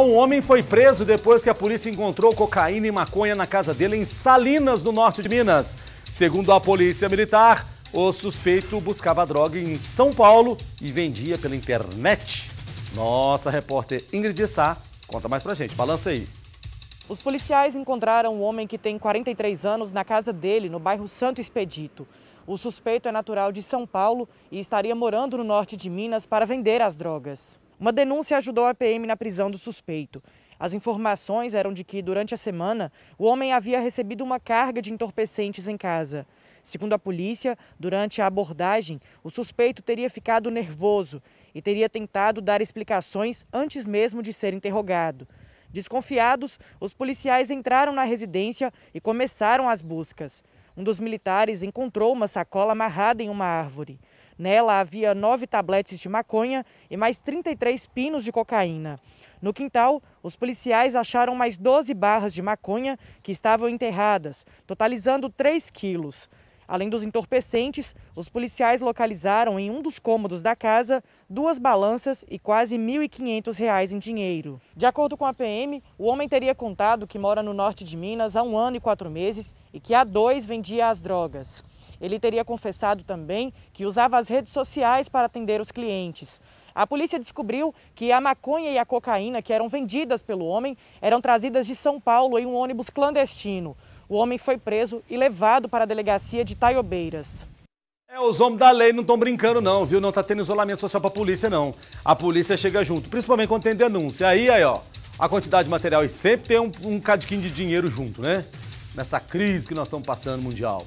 Um homem foi preso depois que a polícia encontrou cocaína e maconha na casa dele em Salinas, no norte de Minas. Segundo a polícia militar, o suspeito buscava droga em São Paulo e vendia pela internet. Nossa repórter Ingrid Sá conta mais pra gente. Balança aí. Os policiais encontraram um homem que tem 43 anos na casa dele, no bairro Santo Expedito. O suspeito é natural de São Paulo e estaria morando no norte de Minas para vender as drogas. Uma denúncia ajudou a PM na prisão do suspeito. As informações eram de que, durante a semana, o homem havia recebido uma carga de entorpecentes em casa. Segundo a polícia, durante a abordagem, o suspeito teria ficado nervoso e teria tentado dar explicações antes mesmo de ser interrogado. Desconfiados, os policiais entraram na residência e começaram as buscas. Um dos militares encontrou uma sacola amarrada em uma árvore. Nela havia nove tabletes de maconha e mais 33 pinos de cocaína. No quintal, os policiais acharam mais 12 barras de maconha que estavam enterradas, totalizando 3 quilos. Além dos entorpecentes, os policiais localizaram em um dos cômodos da casa duas balanças e quase R$ 1.500 em dinheiro. De acordo com a PM, o homem teria contado que mora no norte de Minas há um ano e quatro meses e que há dois vendia as drogas. Ele teria confessado também que usava as redes sociais para atender os clientes. A polícia descobriu que a maconha e a cocaína que eram vendidas pelo homem eram trazidas de São Paulo em um ônibus clandestino. O homem foi preso e levado para a delegacia de Taiobeiras. É, os homens da lei não estão brincando não, viu? Não está tendo isolamento social para a polícia não. A polícia chega junto, principalmente quando tem denúncia. Aí, aí, ó, a quantidade de material e sempre tem um, um de dinheiro junto, né? Nessa crise que nós estamos passando mundial.